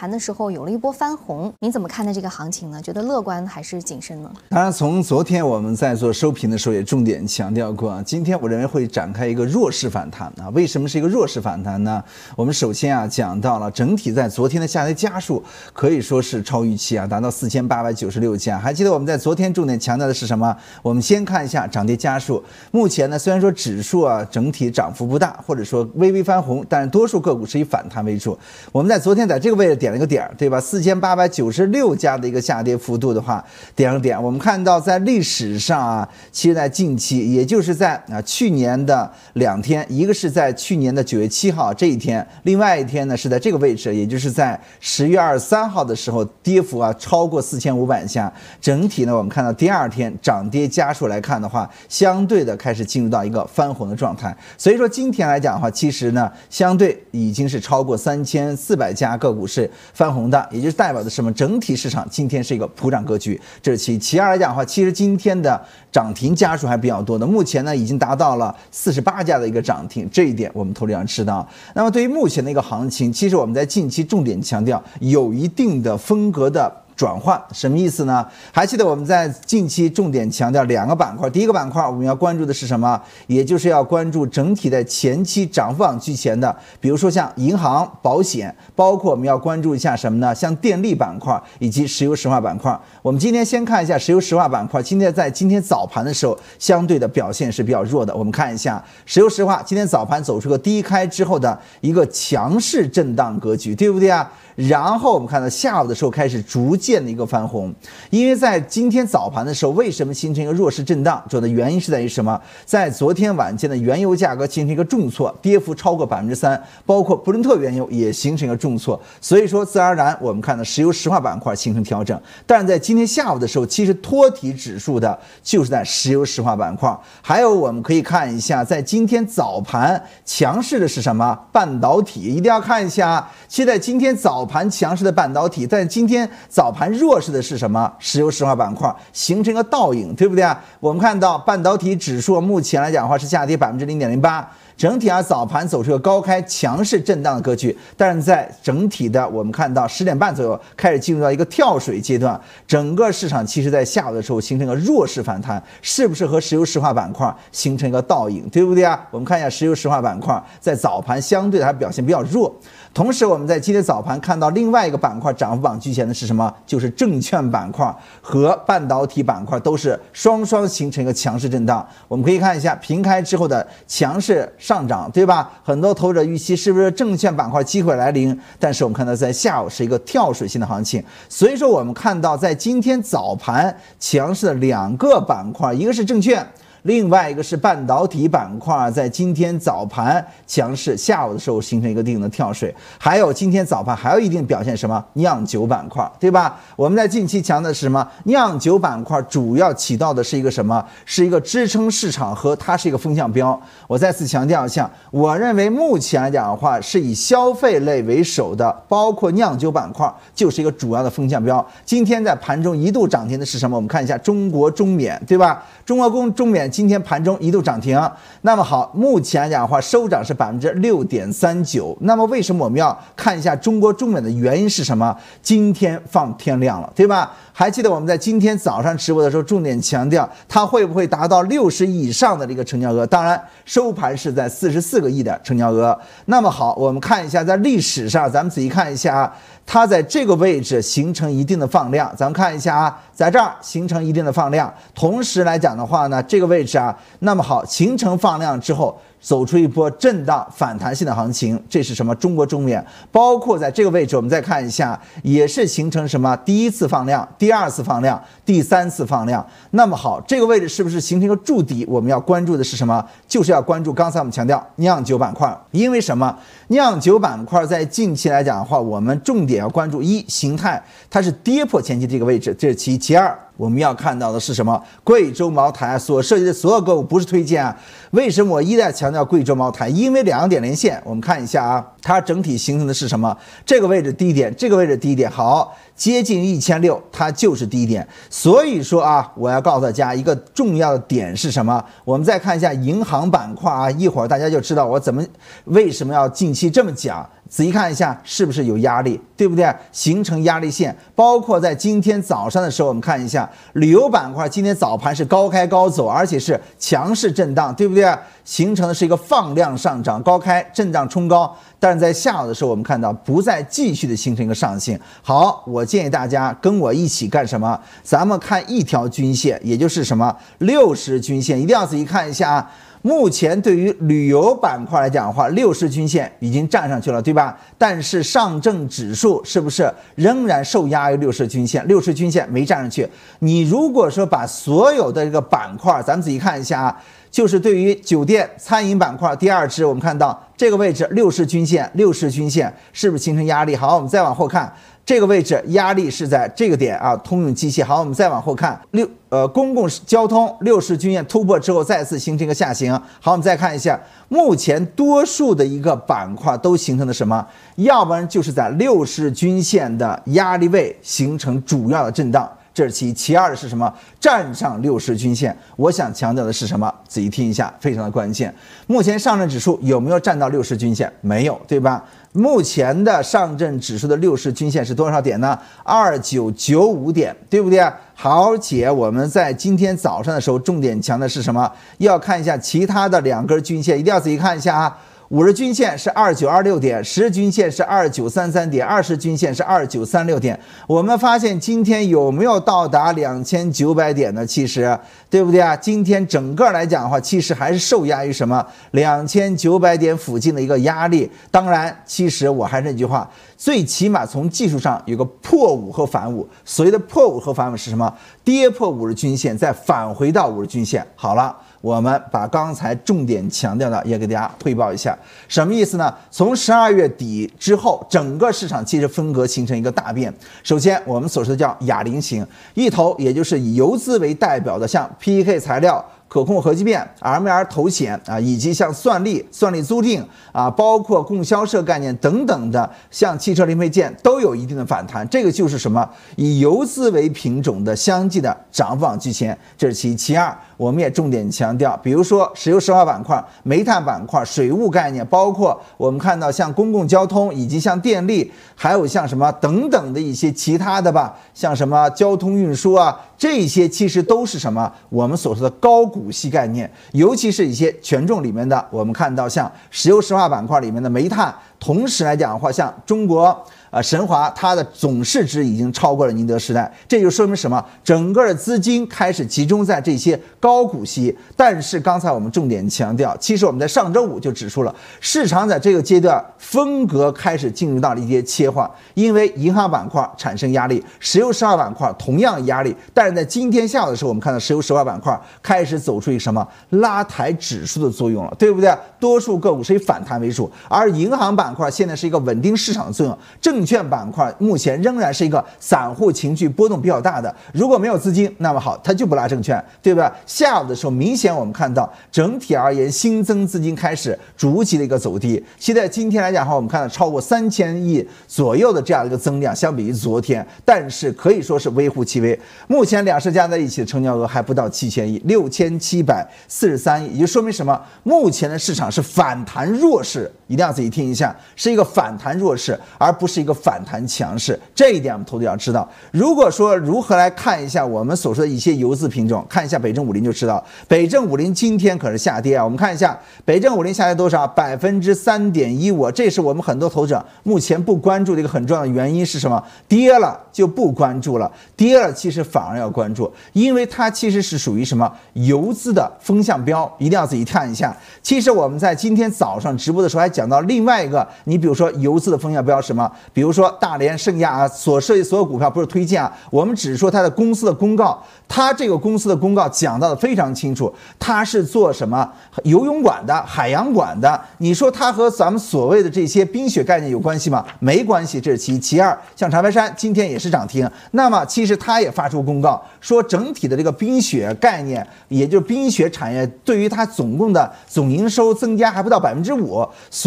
盘的时候有了一波翻红，你怎么看待这个行情呢？觉得乐观还是谨慎呢？当然，从昨天我们在做收评的时候也重点强调过啊。今天我认为会展开一个弱势反弹啊。为什么是一个弱势反弹呢？我们首先啊讲到了整体在昨天的下跌家数可以说是超预期啊，达到四千八百九十六家。还记得我们在昨天重点强调的是什么？我们先看一下涨跌家数。目前呢，虽然说指数啊整体涨幅不大，或者说微微翻红，但多数个股是以反弹为主。我们在昨天在这个位置点。点了个点，对吧？四千八百九十六家的一个下跌幅度的话，点了点。我们看到在历史上啊，其实在近期，也就是在啊去年的两天，一个是在去年的九月七号这一天，另外一天呢是在这个位置，也就是在十月二十三号的时候，跌幅啊超过四千五百家。整体呢，我们看到第二天涨跌家数来看的话，相对的开始进入到一个翻红的状态。所以说今天来讲的话，其实呢，相对已经是超过三千四百家个股是。翻红的，也就是代表的什么？整体市场今天是一个普涨格局。这是其其二来讲的话，其实今天的涨停家数还比较多的，目前呢已经达到了四十八家的一个涨停。这一点我们头资者知道。那么对于目前的一个行情，其实我们在近期重点强调有一定的风格的。转换什么意思呢？还记得我们在近期重点强调两个板块，第一个板块我们要关注的是什么？也就是要关注整体的前期涨幅榜居前的，比如说像银行、保险，包括我们要关注一下什么呢？像电力板块以及石油石化板块。我们今天先看一下石油石化板块，今天在今天早盘的时候相对的表现是比较弱的。我们看一下石油石化，今天早盘走出个低开之后的一个强势震荡格局，对不对啊？然后我们看到下午的时候开始逐渐的一个翻红，因为在今天早盘的时候，为什么形成一个弱势震荡？主要的原因是在于什么？在昨天晚间的原油价格进行一个重挫，跌幅超过百分之三，包括布伦特原油也形成一个重挫。所以说，自然而然我们看到石油石化板块形成调整。但是在今天下午的时候，其实托底指数的就是在石油石化板块。还有我们可以看一下，在今天早盘强势的是什么？半导体一定要看一下。其实，在今天早。盘强势的半导体，但今天早盘弱势的是什么？石油石化板块形成一个倒影，对不对啊？我们看到半导体指数目前来讲的话是下跌百分之零点零八，整体啊早盘走出个高开强势震荡的格局，但是在整体的我们看到十点半左右开始进入到一个跳水阶段，整个市场其实在下午的时候形成一个弱势反弹，是不是和石油石化板块形成一个倒影，对不对啊？我们看一下石油石化板块在早盘相对它表现比较弱。同时，我们在今天早盘看到另外一个板块涨幅榜居前的是什么？就是证券板块和半导体板块都是双双形成一个强势震荡。我们可以看一下平开之后的强势上涨，对吧？很多投资者预期是不是证券板块机会来临？但是我们看到在下午是一个跳水性的行情。所以说，我们看到在今天早盘强势的两个板块，一个是证券。另外一个是半导体板块，在今天早盘强势，下午的时候形成一个定的跳水。还有今天早盘还有一定表现什么？酿酒板块，对吧？我们在近期调的是什么？酿酒板块主要起到的是一个什么？是一个支撑市场和它是一个风向标。我再次强调一下，我认为目前来讲的话，是以消费类为首的，包括酿酒板块就是一个主要的风向标。今天在盘中一度涨停的是什么？我们看一下中国中缅，对吧？中国公中缅。今天盘中一度涨停，那么好，目前讲的话收涨是百分之六点三九。那么为什么我们要看一下中国中美的原因是什么？今天放天量了，对吧？还记得我们在今天早上直播的时候，重点强调它会不会达到六十以上的这个成交额？当然，收盘是在四十四个亿的成交额。那么好，我们看一下在历史上，咱们仔细看一下啊，它在这个位置形成一定的放量。咱们看一下啊，在这儿形成一定的放量，同时来讲的话呢，这个位置啊，那么好形成放量之后。走出一波震荡反弹性的行情，这是什么？中国中缅，包括在这个位置，我们再看一下，也是形成什么？第一次放量，第二次放量，第三次放量。那么好，这个位置是不是形成一个筑底？我们要关注的是什么？就是要关注刚才我们强调酿酒板块，因为什么？酿酒板块在近期来讲的话，我们重点要关注一形态，它是跌破前期这个位置，这是其一；其二。我们要看到的是什么？贵州茅台所涉及的所有个股不是推荐啊。为什么我一再强调贵州茅台？因为两个点连线，我们看一下啊，它整体形成的是什么？这个位置低点，这个位置低点，好，接近一千六，它就是低点。所以说啊，我要告诉大家一个重要的点是什么？我们再看一下银行板块啊，一会儿大家就知道我怎么为什么要近期这么讲。仔细看一下，是不是有压力，对不对？形成压力线，包括在今天早上的时候，我们看一下旅游板块，今天早盘是高开高走，而且是强势震荡，对不对？形成的是一个放量上涨，高开震荡冲高，但是在下午的时候，我们看到不再继续的形成一个上行。好，我建议大家跟我一起干什么？咱们看一条均线，也就是什么六十均线，一定要仔细看一下啊。目前对于旅游板块来讲的话，六十均线已经站上去了，对吧？但是上证指数是不是仍然受压于六十均线？六十均线没站上去。你如果说把所有的这个板块，咱们仔细看一下啊。就是对于酒店餐饮板块第二支，我们看到这个位置六十均线，六十均线是不是形成压力？好，我们再往后看，这个位置压力是在这个点啊。通用机器，好，我们再往后看，六呃公共交通六十均线突破之后再次形成一个下行。好，我们再看一下，目前多数的一个板块都形成了什么？要不然就是在六十均线的压力位形成主要的震荡。这是其其二是什么？站上六十均线。我想强调的是什么？仔细听一下，非常的关键。目前上证指数有没有站到六十均线？没有，对吧？目前的上证指数的六十均线是多少点呢？二九九五点，对不对？好，且我们在今天早上的时候重点强的是什么？要看一下其他的两根均线，一定要仔细看一下啊。五日均线是二九二六点，十日均线是二九三三点，二十均线是二九三六点。我们发现今天有没有到达两千九百点呢？其实，对不对啊？今天整个来讲的话，其实还是受压于什么？两千九百点附近的一个压力。当然，其实我还是那句话，最起码从技术上有个破五和反五。所谓的破五和反五是什么？跌破五日均线，再返回到五日均线。好了。我们把刚才重点强调的也给大家汇报一下，什么意思呢？从十二月底之后，整个市场其实风格形成一个大变。首先，我们所说的叫哑铃型，一头也就是以游资为代表的，像 PEK 材料、可控核聚变、MR 头险啊，以及像算力、算力租赁啊，包括供销社概念等等的，像汽车零配件都有一定的反弹。这个就是什么？以游资为品种的相继的涨榜居前，这是其一。其二。我们也重点强调，比如说石油石化板块、煤炭板块、水务概念，包括我们看到像公共交通以及像电力，还有像什么等等的一些其他的吧，像什么交通运输啊，这些其实都是什么我们所说的高股息概念，尤其是一些权重里面的，我们看到像石油石化板块里面的煤炭，同时来讲的话，像中国。啊，神华它的总市值已经超过了宁德时代，这就说明什么？整个的资金开始集中在这些高股息。但是刚才我们重点强调，其实我们在上周五就指出了，市场在这个阶段风格开始进入到了一些切换，因为银行板块产生压力，石油石化板块同样压力。但是在今天下午的时候，我们看到石油石化板块开始走出一什么拉抬指数的作用了，对不对？多数个股是以反弹为主，而银行板块现在是一个稳定市场的作用。正证券板块目前仍然是一个散户情绪波动比较大的，如果没有资金，那么好，它就不拉证券，对吧？下午的时候，明显我们看到整体而言，新增资金开始逐级的一个走低。现在今天来讲的话，我们看到超过三千亿左右的这样一个增量，相比于昨天，但是可以说是微乎其微。目前两市加在一起的成交额还不到七千亿，六千七百四十三亿，也就说明什么？目前的市场是反弹弱势。一定要自己听一下，是一个反弹弱势，而不是一个反弹强势。这一点我们投资者要知道。如果说如何来看一下我们所说的一些游资品种，看一下北证五零就知道。北证五零今天可是下跌啊！我们看一下北证五零下跌多少，百分之三点一五。这是我们很多投资者目前不关注的一个很重要的原因是什么？跌了就不关注了，跌了其实反而要关注，因为它其实是属于什么游资的风向标，一定要自己看一下。其实我们在今天早上直播的时候还。讲到另外一个，你比如说游资的风险不要什么，比如说大连盛亚啊，所涉及所有股票不是推荐啊，我们只是说它的公司的公告，它这个公司的公告讲到的非常清楚，它是做什么游泳馆的、海洋馆的，你说它和咱们所谓的这些冰雪概念有关系吗？没关系，这是其一，其二，像长白山今天也是涨停，那么其实它也发出公告说，整体的这个冰雪概念，也就是冰雪产业对于它总共的总营收增加还不到百分之五。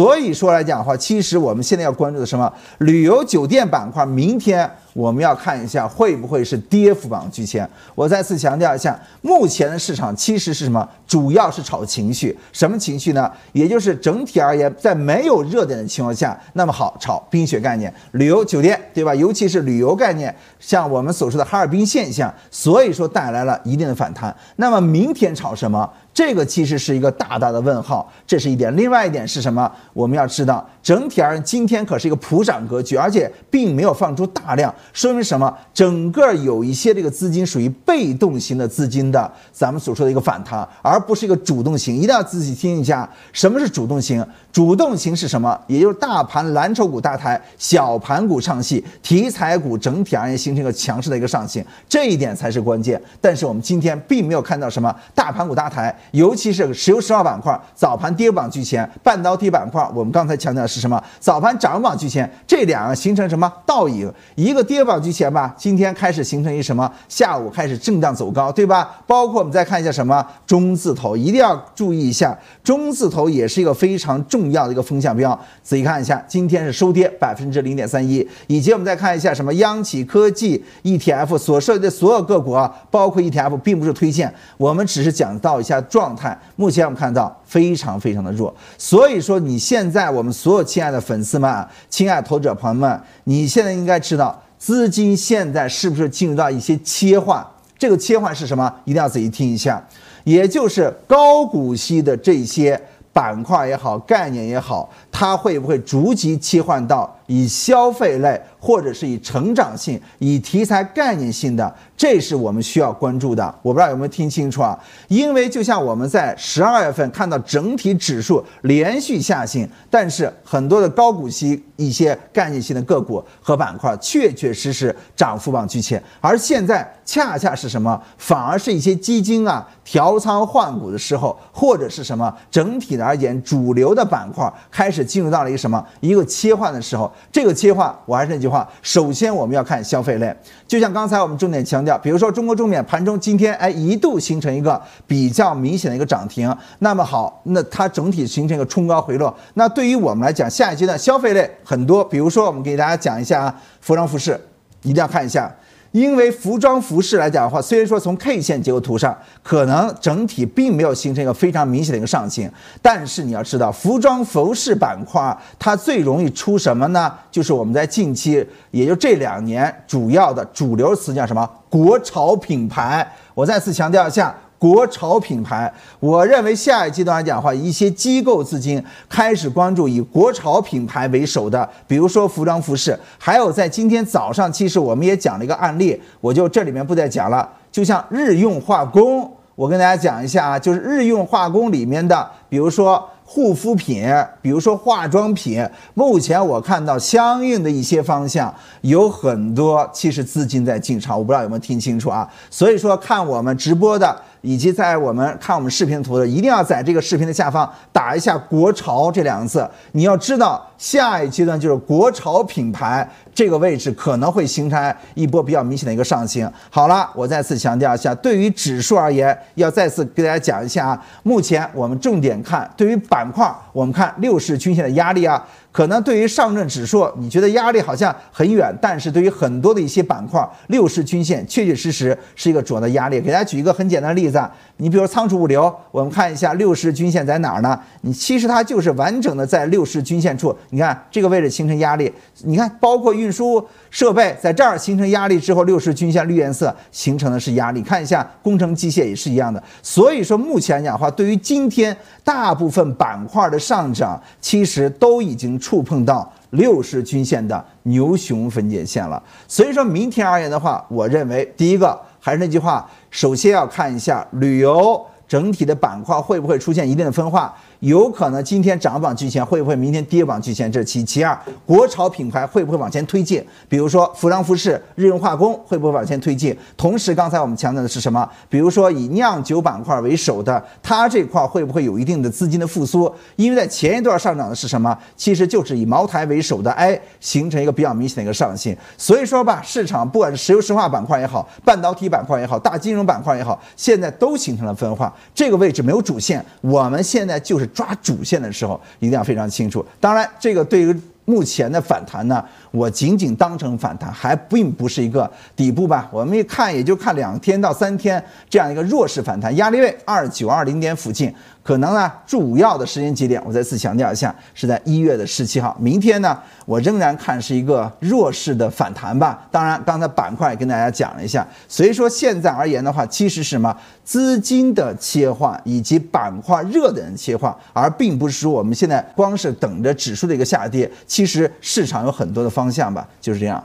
所以说来讲的话，其实我们现在要关注的什么旅游酒店板块？明天我们要看一下会不会是跌幅榜居前。我再次强调一下，目前的市场其实是什么？主要是炒情绪，什么情绪呢？也就是整体而言，在没有热点的情况下，那么好炒冰雪概念、旅游酒店，对吧？尤其是旅游概念，像我们所说的哈尔滨现象，所以说带来了一定的反弹。那么明天炒什么？这个其实是一个大大的问号，这是一点。另外一点是什么？我们要知道，整体而言，今天可是一个普涨格局，而且并没有放出大量，说明什么？整个有一些这个资金属于被动型的资金的，咱们所说的一个反弹，而不是一个主动型。一定要仔细听一下，什么是主动型。主动型是什么？也就是大盘蓝筹股大台，小盘股唱戏，题材股整体而言形成一个强势的一个上行，这一点才是关键。但是我们今天并没有看到什么大盘股大台，尤其是石油石化板块早盘跌榜居前，半导体板块我们刚才强调是什么？早盘涨榜居前，这两个形成什么倒影？一个跌榜居前吧，今天开始形成一什么？下午开始震荡走高，对吧？包括我们再看一下什么中字头，一定要注意一下，中字头也是一个非常重。重要的一个风向标，仔细看一下，今天是收跌百分之零点三一。以及我们再看一下什么央企科技 ETF 所涉及的所有个股，啊，包括 ETF，并不是推荐，我们只是讲到一下状态。目前我们看到非常非常的弱，所以说你现在我们所有亲爱的粉丝们、亲爱的投资者朋友们，你现在应该知道资金现在是不是进入到一些切换？这个切换是什么？一定要仔细听一下，也就是高股息的这些。板块也好，概念也好。它会不会逐级切换到以消费类，或者是以成长性、以题材概念性的？这是我们需要关注的。我不知道有没有听清楚啊？因为就像我们在十二月份看到整体指数连续下行，但是很多的高股息、一些概念性的个股和板块确确实实涨幅榜居前。而现在恰恰是什么？反而是一些基金啊调仓换股的时候，或者是什么整体的而言，主流的板块开始。进入到了一个什么一个切换的时候，这个切换我还是那句话，首先我们要看消费类，就像刚才我们重点强调，比如说中国重点盘中今天哎一度形成一个比较明显的一个涨停，那么好，那它整体形成一个冲高回落，那对于我们来讲，下一阶段消费类很多，比如说我们给大家讲一下啊，服装服饰一定要看一下。因为服装服饰来讲的话，虽然说从 K 线结构图上可能整体并没有形成一个非常明显的一个上行，但是你要知道，服装服饰板块它最容易出什么呢？就是我们在近期，也就这两年主要的主流词叫什么？国潮品牌。我再次强调一下。国潮品牌，我认为下一阶段来讲的话，一些机构资金开始关注以国潮品牌为首的，比如说服装服饰，还有在今天早上，其实我们也讲了一个案例，我就这里面不再讲了。就像日用化工，我跟大家讲一下，啊，就是日用化工里面的，比如说护肤品，比如说化妆品，目前我看到相应的一些方向有很多，其实资金在进场，我不知道有没有听清楚啊。所以说看我们直播的。以及在我们看我们视频图的，一定要在这个视频的下方打一下“国潮”这两个字。你要知道。下一阶段就是国潮品牌这个位置可能会形成一波比较明显的一个上行。好了，我再次强调一下，对于指数而言，要再次给大家讲一下啊。目前我们重点看对于板块，我们看六十均线的压力啊，可能对于上证指数你觉得压力好像很远，但是对于很多的一些板块，六十均线确确实实是一个主要的压力。给大家举一个很简单的例子你比如仓储物流，我们看一下六十均线在哪儿呢？你其实它就是完整的在六十均线处。你看这个位置形成压力，你看包括运输设备在这儿形成压力之后，六十均线绿颜色形成的是压力。看一下工程机械也是一样的。所以说目前来讲的话，对于今天大部分板块的上涨，其实都已经触碰到六十均线的牛熊分界线了。所以说明天而言的话，我认为第一个还是那句话，首先要看一下旅游整体的板块会不会出现一定的分化。有可能今天涨榜居前，会不会明天跌榜居前？这是其其二，国潮品牌会不会往前推进？比如说服装服饰、日用化工会不会往前推进？同时，刚才我们强调的是什么？比如说以酿酒板块为首的，它这块会不会有一定的资金的复苏？因为在前一段上涨的是什么？其实就是以茅台为首的，哎，形成一个比较明显的一个上行。线。所以说吧，市场不管是石油石化板块也好，半导体板块也好，大金融板块也好，现在都形成了分化。这个位置没有主线，我们现在就是。抓主线的时候，一定要非常清楚。当然，这个对于。目前的反弹呢，我仅仅当成反弹，还并不是一个底部吧？我们一看，也就看两天到三天这样一个弱势反弹压力位二九二零点附近，可能呢主要的时间节点，我再次强调一下，是在一月的十七号。明天呢，我仍然看是一个弱势的反弹吧。当然，刚才板块跟大家讲了一下，所以说现在而言的话，其实是什么资金的切换，以及板块热点切换，而并不是说我们现在光是等着指数的一个下跌。其实市场有很多的方向吧，就是这样。